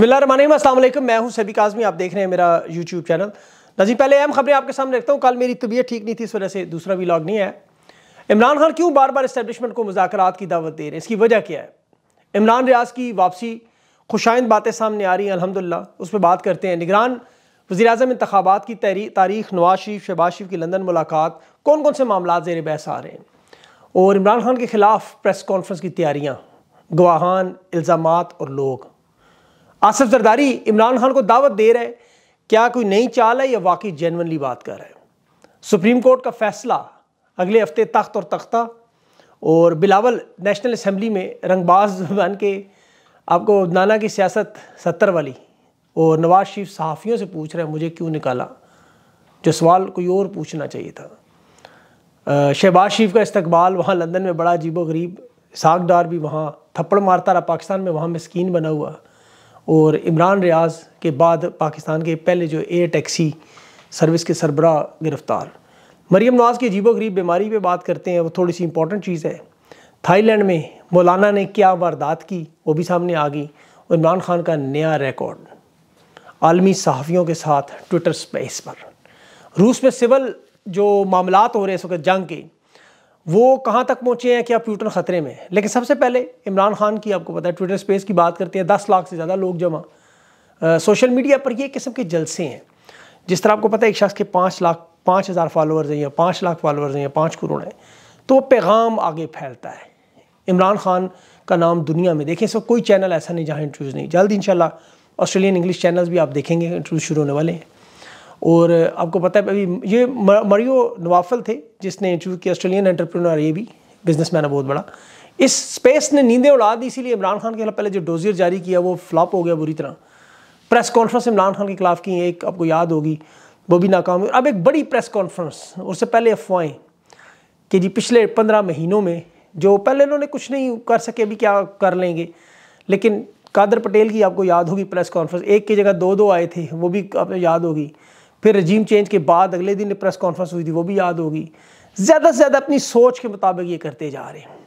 बसमिल मैं हूं सभी काजमी आप देख रहे हैं मेरा यूट्यूब चैनल नजीर पहले अहम खबरें आपके सामने रखता हूं कल मेरी तबीयत ठीक नहीं थी इस वजह से दूसरा भी लॉग नहीं है इमरान खान क्यों बार बार इस्टेबलिशमेंट को मुजाकर की दावत दे रहे हैं इसकी वजह क्या है इमरान रियाज की वापसी खुशाइंद बातें सामने आ रही हैं अलहमदिल्ला उस पर बात करते हैं निगरान वजी अजम इंतबात की तारीख नवाज शरीफ शहबाज शरीफ की लंदन मुलाकात कौन कौन से मामला जेर बहस आ रहे हैं और इमरान खान के खिलाफ प्रेस कॉन्फ्रेंस की तैयारियाँ गवाहान इल्ज़ाम और लोग आसफ जरदारी इमरान खान को दावत दे रहे हैं क्या कोई नई चाल है या वाकई जेनवनली बात कर रहे हैं सुप्रीम कोर्ट का फैसला अगले हफ्ते तख्त और तख्ता और बिलावल नेशनल असम्बली में रंगबाज बन के आपको नाना की सियासत सत्तर वाली और नवाज शरीफ सहाफ़ियों से पूछ रहे हैं मुझे क्यों निकाला जो सवाल कोई और पूछना चाहिए था शहबाज शरीफ का इस्तबाल वहाँ लंदन में बड़ा अजीब व गरीब सागदार भी वहाँ थप्पड़ मारता रहा पाकिस्तान में वहाँ मस्किन बना हुआ और इमरान रियाज के बाद पाकिस्तान के पहले जो एयर टैक्सी सर्विस के सरबरा गिरफ़्तार मरीम नवाज़ की अजीबो गरीब बीमारी पर बात करते हैं वो थोड़ी सी इंपॉर्टेंट चीज़ है थाईलैंड में मौलाना ने क्या वारदात की वो भी सामने आ गई और इमरान खान का नया रिकॉर्ड आलमी सहाफ़ियों के साथ ट्विटर स्पेस पर रूस में सिविल जो मामला हो रहे हैं इस वक्त जंग के वो कहाँ तक पहुँचे हैं कि अब ट्विटर ख़तरे में है लेकिन सबसे पहले इमरान खान की आपको पता है ट्विटर स्पेस की बात करते हैं दस लाख से ज़्यादा लोग जमा सोशल मीडिया पर ये किस्म के जलसे हैं जिस तरह आपको पता है एक शख्स के पाँच लाख पाँच हज़ार फॉलोअर्स हैं या पाँच लाख फॉलोअर्स हैं या पाँच करोड़ हैं तो वो पैगाम आगे फैलता है इमरान खान का नाम दुनिया में देखें सब कोई चैनल ऐसा नहीं जहाँ इंटरव्यूज़ नहीं जल्द इन ऑस्ट्रेलियन इंग्लिश चैनल्स भी आप देखेंगे इंटरव्यूज़ शुरू होने वाले हैं और आपको पता है अभी ये मरियो नवाफल थे जिसने चूँकि ऑस्ट्रेलियन एंटरप्रेन्योर ये भी बिजनेसमैन है बहुत बड़ा इस स्पेस ने नींदें उड़ा दी इसीलिए इमरान खान के खिलाफ पहले जो डोजियर जारी किया वो फ्लॉप हो गया बुरी तरह प्रेस कॉन्फ्रेंस इमरान खान के खिलाफ की एक आपको याद होगी वो भी नाकाम हुई अब एक बड़ी प्रेस कॉन्फ्रेंस उससे पहले अफवाहें कि जी पिछले पंद्रह महीनों में जो पहले इन्होंने कुछ नहीं कर सके अभी क्या कर लेंगे लेकिन कादर पटेल की आपको याद होगी प्रेस कॉन्फ्रेंस एक की जगह दो दो आए थे वो भी आपको याद होगी फिर रजीम चेंज के बाद अगले दिन प्रेस कॉन्फ्रेंस हुई थी वो भी याद होगी ज़्यादा से ज़्यादा अपनी सोच के मुताबिक ये करते जा रहे हैं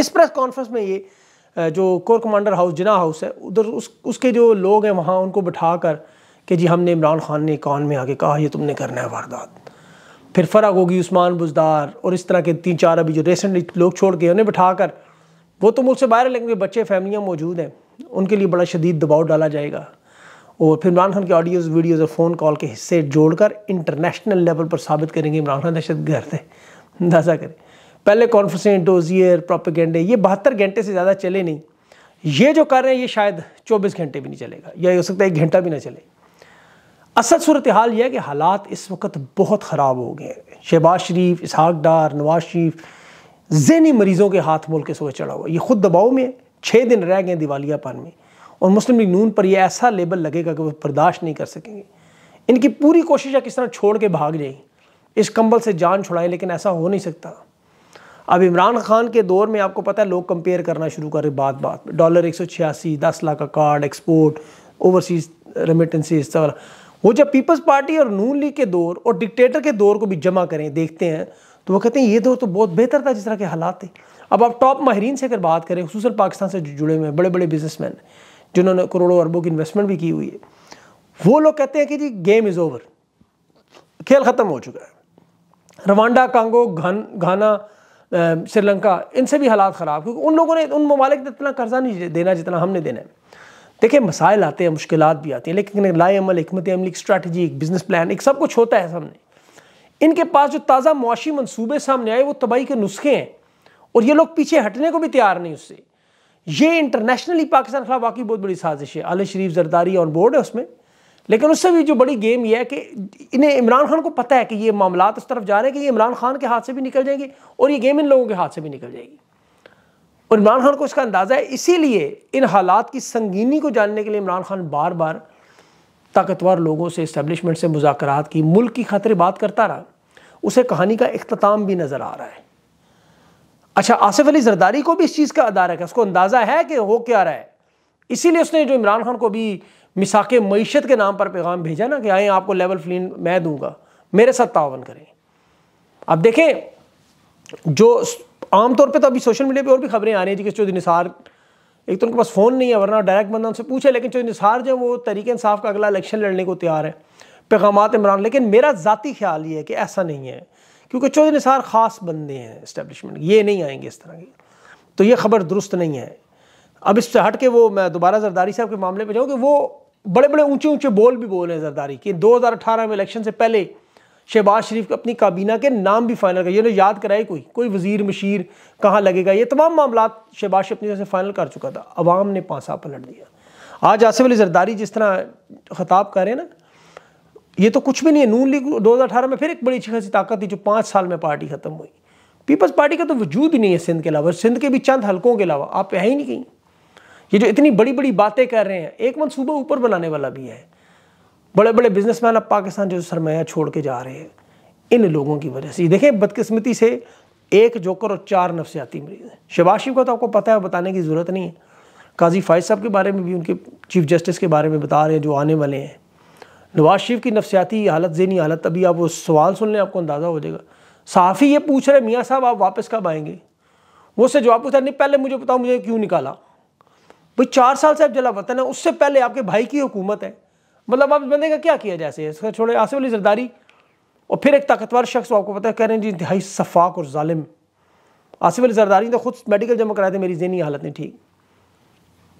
इस प्रेस कॉन्फ्रेंस में ये जो core commander house Jinnah house है उधर उस उसके जो लोग हैं वहाँ उनको बिठा कर कि जी हमने इमरान खान ने कौन में आके कहा ये तुमने करना है वारदात फिर फ़र्क होगी उस्मान बुजदार और इस तरह के तीन चार अभी जो रेसेंटली लोग छोड़ गए उन्हें बिठा कर वो तो मुल्क से बाहर है लेकिन बच्चे फैमिलियाँ मौजूद हैं उनके लिए बड़ा शदीद दबाव डाला जाएगा और फिर इमरान खान के ऑडियोज़ वीडियोज़ और फ़ोन कॉल के हिस्से जोड़कर इंटरनेशनल लेवल पर साबित करेंगे इमरान खान दहशत गर्द है अंदाज़ा करें पहले कॉन्फ्रेंसें डोजियर प्रोपेगेंडे ये बहत्तर घंटे से ज़्यादा चले नहीं ये जो कर रहे हैं ये शायद चौबीस घंटे भी नहीं चलेगा या हो सकता है एक घंटा भी ना चले असल सूरत हाल यह है कि हालात इस वक्त बहुत ख़राब हो गए हैं शहबाज शरीफ इसहाक डार नवाज शरीफ जहनी मरीज़ों के हाथ मोल के सोए चढ़ा हुआ ये खुद दबाव में है छः दिन रह गए दिवालियापन में और मुस्लिम लीग नून पर यह ऐसा लेबल लगेगा कि वो बर्दाश्त नहीं कर सकेंगे इनकी पूरी कोशिश है किस तरह छोड़ के भाग जाए इस कंबल से जान छुड़ाएं लेकिन ऐसा हो नहीं सकता अब इमरान खान के दौर में आपको पता है लोग कंपेयर करना शुरू कर रहे बात बात डॉलर एक सौ छियासी दस लाख का कार्ड एक्सपोर्ट ओवरसीज रेमिटेंसीज वो जब पीपल्स पार्टी और नून लीग के दौर और डिक्टेटर के दौर को भी जमा करें देखते हैं तो वो कहते हैं ये दौर तो बहुत बेहतर था जिस तरह के हालात थे अब आप टॉप माहरीन से अगर बात करें खूस पाकिस्तान से जुड़े हुए हैं बड़े बड़े बिजनेसमैन जिन्होंने करोड़ों अरबों की इन्वेस्टमेंट भी की हुई है वो लोग कहते हैं कि जी गेम इज़ ओवर खेल ख़त्म हो चुका है रवांडा कांगो घन घाना श्रीलंका इनसे भी हालात ख़राब क्योंकि उन लोगों ने उन ममालिक ने इतना कर्जा नहीं देना जितना हमने देना है देखिए मसाइल आते हैं मुश्किल भी आती हैं लेकिन लाएमल हमत अमल एक स्ट्रैटी एक बिज़नेस प्लान एक सब कुछ होता है सामने इनके पास जो ताज़ा मुआशी मनसूबे सामने आए वो तबाही के नुस्खे हैं और ये लोग पीछे हटने को भी तैयार नहीं उससे ये इंटरनेशनली पाकिस्तान खिलाफ वाकई बहुत बड़ी साजिश है all Sharif Zardari on board है उसमें लेकिन उससे भी जो बड़ी गेम यह है कि इन्हें इमरान खान को पता है कि ये मामला उस तरफ जा रहे हैं कि ये इमरान खान के हाथ से भी निकल जाएंगे और ये गेम इन लोगों के हाथ से भी निकल जाएगी और इमरान खान को इसका अंदाज़ा है इसीलिए इन हालात की संगीनी को जानने के लिए इमरान खान बार बार ताकतवर लोगों से इस्टेबलिशमेंट से मुजाकर की मुल्क की खातिर बात करता रहा उसे कहानी का अख्ताम भी नज़र आ रहा है अच्छा आसिफ अली जरदारी को भी इस चीज़ का रखा है उसको अंदाज़ा है कि हो क्या रहा है इसीलिए उसने जो इमरान खान को भी मिसाक मीशत के नाम पर पैगाम भेजा ना कि आए आपको लेवल फ्लिन मैं दूंगा मेरे साथ तावन करें अब देखें जो आमतौर पर तो अभी सोशल मीडिया पर और भी खबरें आ रही हैं कि चौधरी निसार एक तो उनके पास फ़ोन नहीं है वरना डायरेक्ट बंदा उनसे पूछे लेकिन चौधरी निसार जो वो तरीके इंसाफ का अगला इलेक्शन लड़ने को तैयार है पैगाम इमरान लेकिन मेरा ज़ाती ख्याल ये है कि ऐसा नहीं है क्योंकि चौधरी निसार ख़ास बंदे हैं इस्टेब्लिशमेंट ये नहीं आएंगे इस तरह के तो ये खबर दुरुस्त नहीं है अब इससे हट के वो मैं दोबारा जरदारी साहब के मामले पर जाऊँ कि वो बड़े बड़े ऊंचे ऊंचे बोल भी बोल रहे हैं जरदारी कि 2018 में इलेक्शन से पहले शहबाज शरीफ अपनी काबीना के नाम भी फाइनल कर ये याद कराए कोई कोई वजीर मशीर कहाँ लगेगा ये तमाम मामला शहबाज शरीफ अपनी से फाइनल कर चुका था अवाम ने पांसा पलट दिया आज आसिफ अली जरदारी जिस तरह खताब करें ना ये तो कुछ भी नहीं है नून लीग 2018 में फिर एक बड़ी अच्छी खासी ताकत थी जो पाँच साल में पार्टी खत्म हुई पीपल्स पार्टी का तो वजूद ही नहीं है सिंध के अलावा सिंध के भी चंद हलकों के अलावा आप है ही नहीं कहीं ये जो इतनी बड़ी बड़ी बातें कर रहे हैं एक मनसूबा ऊपर बनाने वाला भी है बड़े बड़े बिजनेसमैन अब पाकिस्तान जो सरमाया छोड़ के जा रहे हैं इन लोगों की वजह से देखें बदकिस्मती से एक जोकर और चार नफसियाती मरीज हैं शहबाज का तो आपको पता है बताने की ज़रूरत नहीं है काजी फाइज साहब के बारे में भी उनके चीफ जस्टिस के बारे में बता रहे हैं जो आने वाले हैं नवाज शरीफ की नफसियाती हालत जहनी हालत अभी आप वो सवाल सुन लें आपको अंदाज़ा हो जाएगा ही ये पूछ रहे मियाँ साहब आप वापस कब आएंगे वो उससे जवाब पूछा नहीं पहले मुझे बताओ मुझे क्यों निकाला भाई चार साल से आप जला वतन है उससे पहले आपके भाई की हुकूमत है मतलब आप बंदे का क्या किया जैसे इसका छोड़े आसिफ अली जरदारी और फिर एक ताकतवर शख्स आपको पता है कह रहे हैं जी इंतहाई शफाक और ालिम आसिफ अली जरदारी ने खुद मेडिकल जमा कराए थे मेरी जहनी हालत नहीं ठीक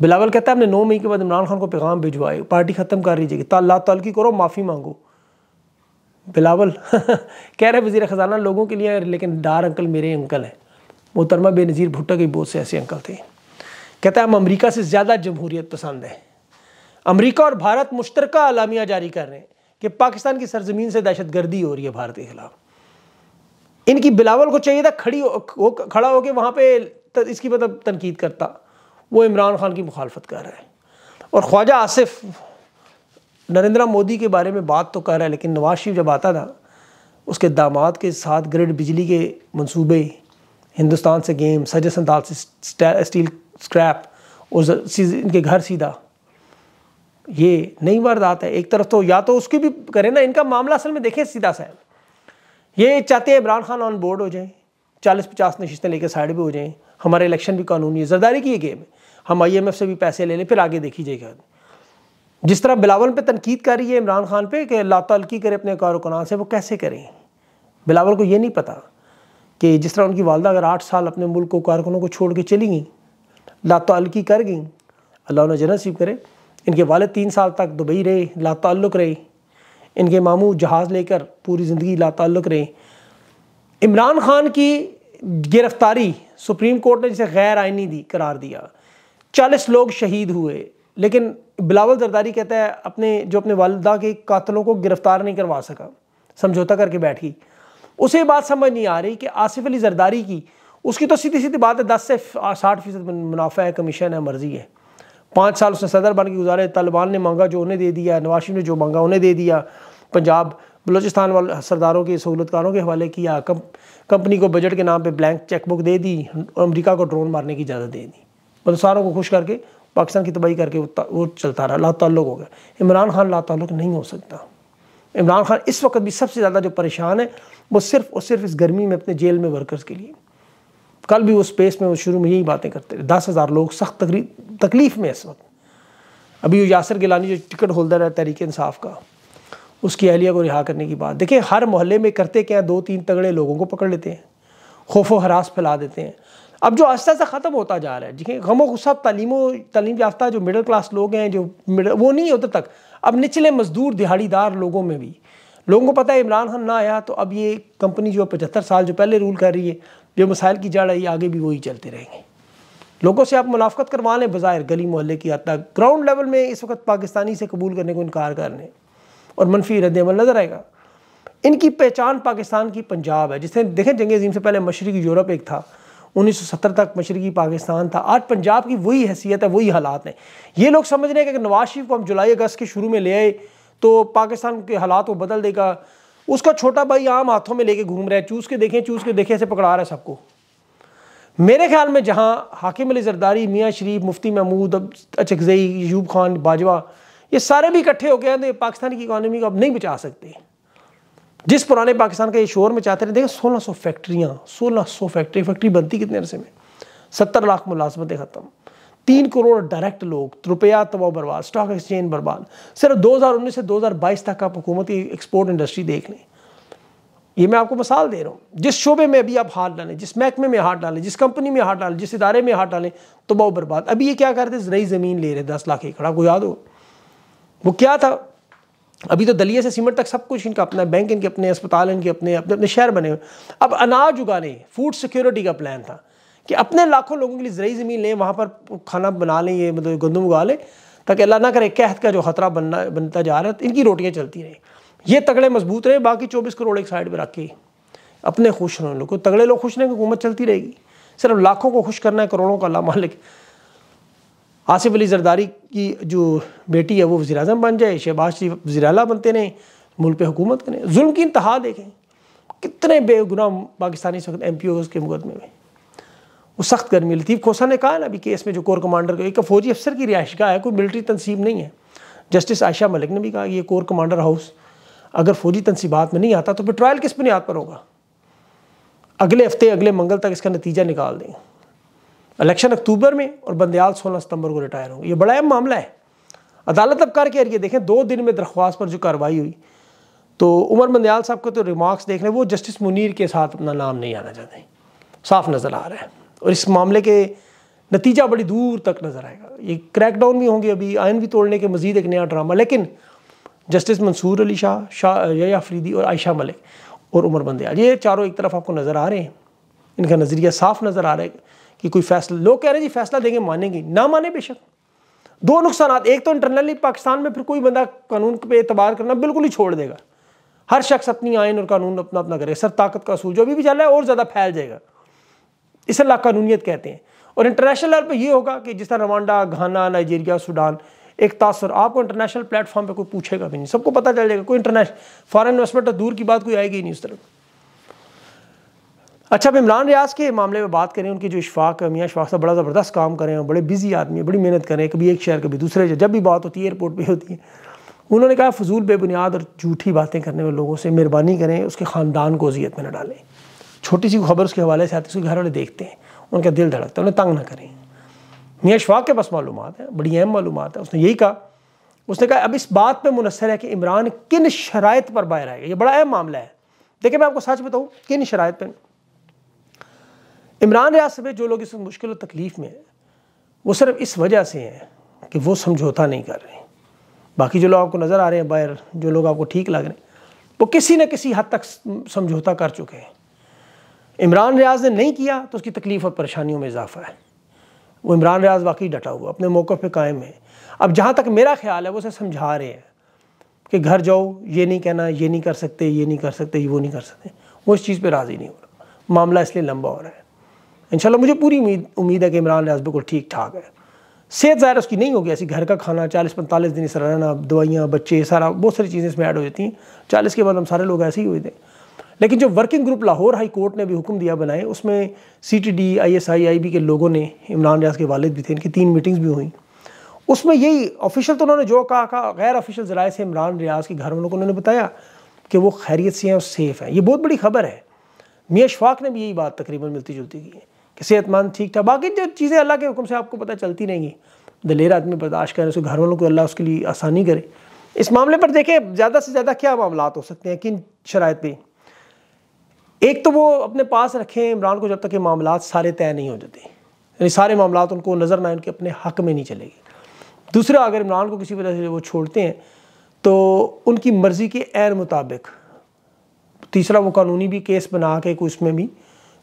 बिलावल कहता है हमने नौ मई के बाद इमरान खान को पैगाम भिजवाए पार्टी ख़त्म कर लीजिएगी ताल्ला की करो माफ़ी मांगो बिलावल कह रहे वजीर ख़जाना लोगों के लिए लेकिन डार अंकल मेरे अंकल हैं मोहतरमा बेनज़ीर भुट्टा के बहुत से ऐसे अंकल थे कहता है हम अमरीका से ज़्यादा जमहूरीत पसंद है अमरीका और भारत मुश्तर अलामिया जारी कर रहे हैं कि पाकिस्तान की सरजमीन से दहशत गर्दी हो रही है भारत के खिलाफ इनकी बिलावल को चाहिए था खड़ी हो, खड़ा होकर वहाँ पर इसकी मतलब तनकीद करता वो इमरान खान की मुखालफत कर रहा है और ख्वाजा आसिफ नरेंद्र मोदी के बारे में बात तो कर रहा है लेकिन नवाज शरीफ जब आता था उसके दामाद के साथ ग्रिड बिजली के मंसूबे हिंदुस्तान से गेम सजे संताल से स्टील स्क्रैप और इनके घर सीधा ये नई वारदात है एक तरफ तो या तो उसकी भी करें ना इनका मामला असल में देखें सीधा साहब ये चाहते हैं इमरान खान ऑन बोर्ड हो जाए चालीस पचास नशीतें लेकर साइड भी हो जाएँ हमारे इलेक्शन भी कानूनी है जरदारी की ये गेम है हम आईएमएफ से भी पैसे ले लें फिर आगे देखी जाएगा जिस तरह बिलावल पे तनकीद कर रही है इमरान खान पे कि लातलकी करे अपने कारकुनान से वो कैसे करें बिलावल को ये नहीं पता कि जिस तरह उनकी वालदा अगर आठ साल अपने मुल्क को कारकुनों को छोड़ के चली गई लातलकी कर गई अल्लाह ने नसीब करे इनके वालद तीन साल तक दुबई रहे लातल्लुक रहे इनके मामू जहाज़ लेकर पूरी ज़िंदगी लातल्लुक रहे इमरान खान की गिरफ्तारी सुप्रीम कोर्ट ने जिसे गैर आइनी दी करार दिया चालीस लोग शहीद हुए लेकिन बिलावल जरदारी कहता है अपने जो अपने वालदा के कातलों को गिरफ्तार नहीं करवा सका समझौता करके बैठी उसे बात समझ नहीं आ रही कि आसिफ अली जरदारी की उसकी तो सीधी सीधी बात है दस से साठ फीसद मुनाफा है कमीशन है मर्जी है पाँच साल उसने सदर बन के गुजारे तालिबान ने मांगा जो उन्हें दे दिया नवाज शरीफ ने जो मांगा उन्हें दे दिया पंजाब बलोचिस्तान वाले सरदारों की सहूलतकारों के हवाले किया कम, कंपनी को बजट के नाम पे ब्लैंक चेकबुक दे दी अमरीका को ड्रोन मारने की इजाज़त दे दी बलोचारों सारों को खुश करके पाकिस्तान की तबाही करके वो, चलता रहा लातल्लुक हो गया इमरान खान लातल्लुक नहीं हो सकता इमरान खान इस वक्त भी सबसे ज़्यादा जो परेशान है वो सिर्फ और सिर्फ इस गर्मी में अपने जेल में वर्कर्स के लिए कल भी वो स्पेस में वो शुरू में यही बातें करते रहे दस हज़ार लोग सख्त तकलीफ़ में इस वक्त अभी वो यासर गिलानी जो टिकट होल्डर है तहरीक इंसाफ का उसकी अहलिया को रिहा करने की बात देखिए हर मोहल्ले में करते क्या दो तीन तगड़े लोगों को पकड़ लेते हैं खौफ व हरास फैला देते हैं अब जो आस्ता आस्ता ख़त्म होता जा रहा है देखिए गम गुस्सा तलीमों तलीम याफ्ता जो मिडिल क्लास लोग हैं जो मिडल वो नहीं होते तक अब निचले मजदूर दिहाड़ीदार लोगों में भी लोगों को पता है इमरान खान ना आया तो अब ये कंपनी जो है पचहत्तर साल जो पहले रूल कर रही है जो मसाइल की जड़ आई आगे भी वही चलते रहेंगे लोगों से आप मुनाफ्त करवा लें बाज़ाहिर गली मोहल्ले की हद तक ग्राउंड लेवल में इस वक्त पाकिस्तानी से कबूल करने को इनकार कर लें और मनफी रद्द अमल नज़र आएगा इनकी पहचान पाकिस्तान की पंजाब है जिसने देखें जंग अजीम से पहले मशरकी यूरोप एक था 1970 तक मशरकी पाकिस्तान था आज पंजाब की वही हैसियत है वही हालात हैं ये लोग समझ रहे हैं कि नवाज शरीफ को हम जुलाई अगस्त के शुरू में ले आए तो पाकिस्तान के हालात को बदल देगा उसका छोटा भाई आम हाथों में लेके घूम रहा है चूस के देखें चूस के देखें ऐसे पकड़ा रहा है सबको मेरे ख्याल में जहाँ हाकिम अली जरदारी मियाँ शरीफ मुफ्ती महमूद अचकजई अच्छा, यूब खान बाजवा ये सारे भी इकट्ठे हो गए तो ये पाकिस्तान की इकोनॉमी को अब नहीं बचा सकते जिस पुराने पाकिस्तान का ये शोर में चाहते रहे देखें सोलह सौ फैक्ट्रियाँ सोलह सौ फैक्ट्री फैक्ट्री बनती कितने अरसे में सत्तर लाख मुलाजमतें ख़त्म तीन करोड़ डायरेक्ट लोग रुपया तबाह बर्बाद स्टॉक एक्सचेंज बर्बाद सिर्फ 2019 से 2022 तक आप हुकूमती एक्सपोर्ट इंडस्ट्री देख लें ये मैं आपको मिसाल दे रहा हूँ जिस शोबे में अभी आप हाथ डालें जिस महकमे में हाथ डालें जिस कंपनी में हाथ डालें जिस इदारे में हाथ डालें तो बर्बाद अभी ये क्या करते नई ज़मीन ले रहे दस लाख एकड़ा को याद हो वो क्या था अभी तो दलिया से सीमेंट तक सब कुछ इनका अपना बैंक इनके अपने अस्पताल इनके अपने अपने अपने शहर बने हुए अब अनाज उगाने फूड सिक्योरिटी का प्लान था कि अपने लाखों लोगों के लिए ज़रिए ज़मीन लें वहाँ पर खाना बना लें ये मतलब गंदम उगा लें ताकि अल्लाह ना करे कहत का जो खतरा बनना बनता जा रहा है इनकी रोटियाँ चलती रहें ये तगड़े मजबूत रहे बाकी चौबीस करोड़ एक साइड पर रख के अपने खुश रहें उन लोग तगड़े लोग खुश रहेंगे हुकूमत चलती रहेगी सिर्फ लाखों को खुश करना है करोड़ों का अल्लाह मालिक आसिफ अली जरदारी की जो बेटी है वो वजी अजम बन जाए शहबाज शरीफ वजी अला बनते रहें मुल्क पर हुकूमत करें जुल्म की इंतहा देखें कितने बेगुनाह पाकिस्तानी इस वक्त एम पी ओ के मुकदमे में वो सख्त गर्मी लतीफ़ खोसा ने कहा ना अभी केस में जो कोर कमांडर एक फौजी अफसर की रिहाइश का है कोई मिलिट्री तनसीब नहीं है जस्टिस आयशा मलिक ने भी कहा ये कोर कमांडर हाउस अगर फौजी तनसीबात में नहीं आता तो फिर ट्रायल किस बुनियाद पर होगा अगले हफ्ते अगले मंगल तक इसका नतीजा निकाल देंगे इलेक्शन अक्टूबर में और बंदयाल सोलह सितंबर को रिटायर होंगे ये बड़ा अहम मामला है अदालत अब करके अरिए देखें दो दिन में दरख्वास्त पर जो कार्रवाई हुई तो उमर बंदयाल साहब को तो रिमार्क्स देख रहे हैं वो जस्टिस मुनीर के साथ अपना नाम नहीं आना चाहते साफ नज़र आ रहा है और इस मामले के नतीजा बड़ी दूर तक नज़र आएगा ये क्रैकडाउन भी होंगे अभी आयन भी तोड़ने के मजीद एक नया ड्रामा लेकिन जस्टिस मंसूर अली शाह शाह अफरीदी और आयशा मलिक और उमर बंदयाल ये चारों एक तरफ आपको नज़र आ रहे हैं इनका नज़रिया साफ नज़र आ रहा है कि कोई फैसला लोग कह रहे जी फैसला देंगे मानेंगे ना माने बेशक दो नुकसान एक तो इंटरनली पाकिस्तान में फिर कोई बंदा कानून पर एतबार करना बिल्कुल ही छोड़ देगा हर शख्स अपनी आयन और कानून अपना अपना करेगा सर ताकत का असूल जो अभी भी चल रहा है और ज़्यादा फैल जाएगा इसे लाकानूनीत कहते हैं और इंटरनेशनल लेवल पर यह होगा कि जिस तरह रवांडा घाना नाइजीरिया सूडान एक तासर आपको इंटरनेशनल प्लेटफॉर्म पर कोई पूछेगा भी नहीं सबको पता चल जाएगा कोई इंटरनेशनल फॉरन इन्वेस्टमेंट तो दूर की बात कोई आएगी नहीं उस तरफ अच्छा अब इमरान रियाज के मामले में बात करें उनकी जो इशफाक मियाँ इशफाक साहब बड़ा ज़बरदस्त काम करें और बड़े बिजी आदमी है बड़ी मेहनत करें कभी एक शहर कभी दूसरे शहर जब भी बात होती है एयरपोर्ट पर होती है उन्होंने कहा फजूल बेबुनियाद और झूठी बातें करने में लोगों से मेहरबानी करें उसके ख़ानदान को अजियत में न डालें छोटी सी खबर उसके हवाले से आती है उसके घर वाले देखते हैं उनका दिल धड़कता है उन्हें तंग ना करें मियाँ इशफाक के पास मालूम है बड़ी अहम मालूम है उसने यही कहा उसने कहा अब इस बात पर मुनसर है कि इमरान किन शराइ पर बाहर आएगा ये बड़ा अहम मामला है देखिए मैं आपको सच बताऊँ किन शराइ पर इमरान रियाज समेत जो लोग इस मुश्किल और तकलीफ़ में हैं वो सिर्फ इस वजह से हैं कि वो समझौता नहीं कर रहे बाकी जो लोग आपको नज़र आ रहे हैं बाहर जो लोग आपको ठीक लग रहे हैं वो किसी न किसी हद तक समझौता कर चुके हैं इमरान रियाज ने नहीं किया तो उसकी तकलीफ़ और परेशानियों में इजाफा है वो इमरान रियाज वाकई डटा हुआ अपने मौक़ पर कायम है अब जहाँ तक मेरा ख्याल है वो उसे समझा रहे हैं कि घर जाओ ये नहीं कहना ये नहीं कर सकते ये नहीं कर सकते ये वो नहीं कर सकते वो इस चीज़ पर राज़ी नहीं हो रहा मामला इसलिए लंबा हो रहा है इन मुझे पूरी उम्मीद उम्मीद है कि इमरान रियाज बिल्कुल ठीक ठाक है सेहत ज़ाहिर उसकी नहीं होगी ऐसी घर का खाना चालीस पैंतालीस दिन इस रहना दवाइयाँ बच्चे सारा बहुत सारी चीज़ें इसमें ऐड हो जाती हैं चालीस के बाद हम सारे लोग ऐसे ही हुए थे लेकिन जो working group Lahore high court ने भी हुक्म दिया बनाए उसमें C T D I S I I B के लोगों ने इमरान रियाज के वालद भी थे इनकी तीन मीटिंग्स भी हुई उसमें यही ऑफिशियल तो उन्होंने जो कहा कहा गैर ऑफिशियल ज़राए से इमरान रियाज के घर वालों को उन्होंने बताया कि वो खैरियत से हैं और सेफ़ हैं ये बहुत बड़ी खबर है मियाँ शफाक ने भी यही बात तकरीबन मिलती जुलती की है कि सेहतमंद ठीक ठाक बाकी जो चीज़ें अल्लाह के हुक्म से आपको पता चलती नहीं है दलेर आदमी बर्दाश्त करें उसके घर वालों को अल्लाह उसके लिए आसानी करे इस मामले पर देखें ज़्यादा से ज़्यादा क्या मामला हो सकते हैं किन शरात पर एक तो वो अपने पास रखें इमरान को जब तक ये मामला सारे तय नहीं हो जाते यानी सारे मामला उनको नज़र ना उनके अपने हक में नहीं चलेगी दूसरा अगर इमरान को किसी वजह से वो छोड़ते हैं तो उनकी मर्ज़ी के एर मुताबिक तीसरा वो कानूनी भी केस बना के उसमें भी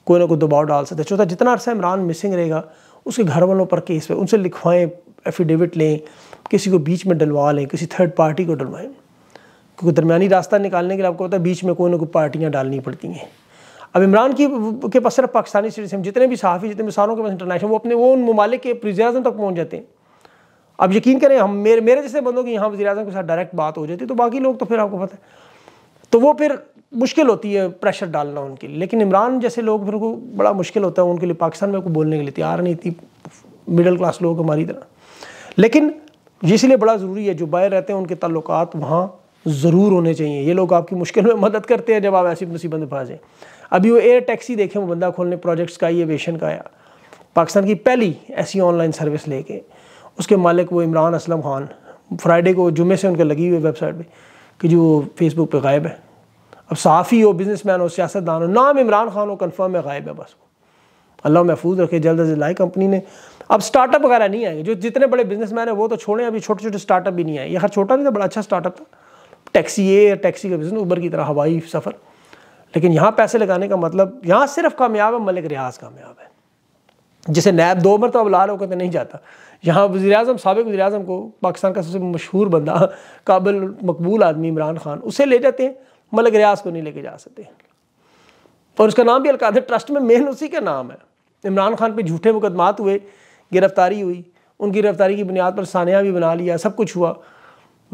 कोई ना कोई दबाव डाल सकते हैं चौथा जितना अर्सा इमरान मिसिंग रहेगा उसके घर वालों पर केस पे उनसे लिखवाएं एफिडेविट लें किसी को बीच में डलवा लें किसी थर्ड पार्टी को डलवाएं क्योंकि दरमियानी रास्ता निकालने के लिए आपको पता है बीच में कोई ना कोई पार्टियाँ डालनी पड़ती हैं अब इमरान की के पास सिर्फ पाकिस्तानी सिटीजन जितने भी सहाफ़ी जितने भी सारों के पास इंटरनेशनल वो अपने वो उन ममालिक के वजी अजम तक पहुँच जाते हैं अब यकीन करें हम मेरे मेरे जैसे बंदों की यहाँ वजी अजम के साथ डायरेक्ट बात हो जाती है तो बाकी लोग तो फिर आपको पता है तो वो फिर मुश्किल होती है प्रेशर डालना उनके लिए लेकिन इमरान जैसे लोग फिर को बड़ा मुश्किल होता है उनके लिए पाकिस्तान में को बोलने के लिए तैयार नहीं थी मिडिल क्लास लोग हमारी तरह लेकिन इसलिए बड़ा ज़रूरी है जो बाहर रहते हैं उनके तल्लक वहाँ ज़रूर होने चाहिए ये लोग आपकी मुश्किल में मदद करते हैं जब आप ऐसी मुसीबत में अभी वो एयर टैक्सी देखें वो बंदा खोलने प्रोजेक्ट्स का ही एवेशन का आया पाकिस्तान की पहली ऐसी ऑनलाइन सर्विस लेके उसके मालिक वो इमरान असलम खान फ्राइडे को जुमे से उनके लगी हुई वेबसाइट पर कि जो फेसबुक पर गायब है अब सहाफ़ी हो बिजनस मैन हो सियासतदान हो नाम इमरान खान हो कन्फर्म है गायब है बस अल्लाह महफूज रखे जल्द अज लाई कंपनी ने अब स्टार्टअप वगैरह नहीं आएंगे जो जितने बड़े बिजनेस मैन है वो तो छोड़ें अभी छोटे छोटे स्टार्टअप भी नहीं आए ये हर छोटा नहीं था बड़ा अच्छा स्टार्टअप था टैक्सी या टैक्सी का बिजनेस उबर की तरह हवाई सफ़र लेकिन यहाँ पैसे लगाने का मतलब यहाँ सिर्फ कामयाब है मलिक रियाज कामयाब है जिसे नैब दो अब लाल होकर तो नहीं जाता यहाँ वजी अजम सबक वजी अजम को पाकिस्तान का सबसे मशहूर बंदा काबिल मकबूल आदमी इमरान खान उसे ले जाते हैं मलिक रियाज को नहीं लेके जा सकते और उसका नाम भी अलकादर ट्रस्ट में मेन उसी का नाम है इमरान खान पे झूठे मुकदमात हुए गिरफ्तारी हुई उनकी गिरफ्तारी की बुनियाद पर सानिया भी बना लिया सब कुछ हुआ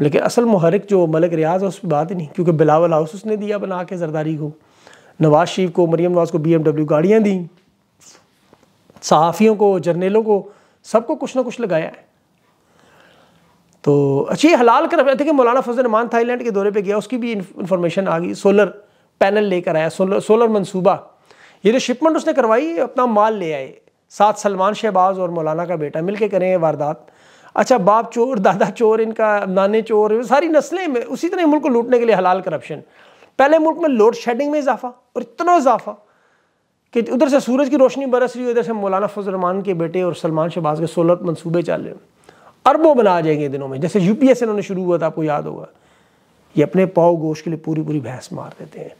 लेकिन असल महरक जो मलिक रियाज है उस पर बात ही नहीं क्योंकि बिलावल हाउस उसने दिया बना के जरदारी को नवाज शरीफ को मरीम नवाज को बी एम डब्ल्यू गाड़ियाँ दी सहाफ़ियों को जर्नेलों को सबको कुछ ना कुछ लगाया है तो अच्छी हलाल कर रहे थे मौलाना फजल रमान थाईलैंड के दौरे पे गया उसकी भी इन्फॉर्मेशन आ गई सोलर पैनल लेकर आया सोलर सोलर मनसूबा ये जो शिपमेंट उसने करवाई अपना माल ले आए साथ सलमान शहबाज और मौलाना का बेटा मिल के करें वारदात अच्छा बाप चोर दादा चोर इनका नाने चोर सारी नस्लें में उसी तरह मुल्क को लूटने के लिए हलाल करप्शन पहले मुल्क में लोड शेडिंग में इजाफा और इतना इजाफा कि उधर से सूरज की रोशनी बरस रही है उधर से मौलाना फजल रमान के बेटे और सलमान शहबाज के सोलर मनसूबे चल रहे हैं अरबों बना जाएंगे दिनों में जैसे यूपीएस इन्होंने शुरू हुआ था आपको याद होगा ये अपने पाव गोश के लिए पूरी पूरी भैंस मार देते हैं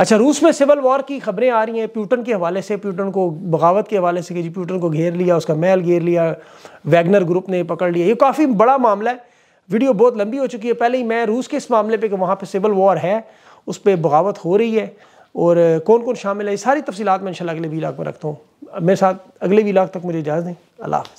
अच्छा रूस में सिविल वॉर की खबरें आ रही हैं प्यूटन के हवाले से प्यूटन को बगावत के हवाले से कि जी प्यूटन को घेर लिया उसका महल घेर लिया वैगनर ग्रुप ने पकड़ लिया ये काफ़ी बड़ा मामला है वीडियो बहुत लंबी हो चुकी है पहले ही मैं रूस के इस मामले पे कि वहाँ पे सिविल वॉर है उस पर बगावत हो रही है और कौन कौन शामिल है ये सारी तफसीत मैं इंशाल्लाह अगले वीलाग में रखता हूँ मेरे साथ अगले वीलाग तक मुझे इजाज़ दें अल्लाह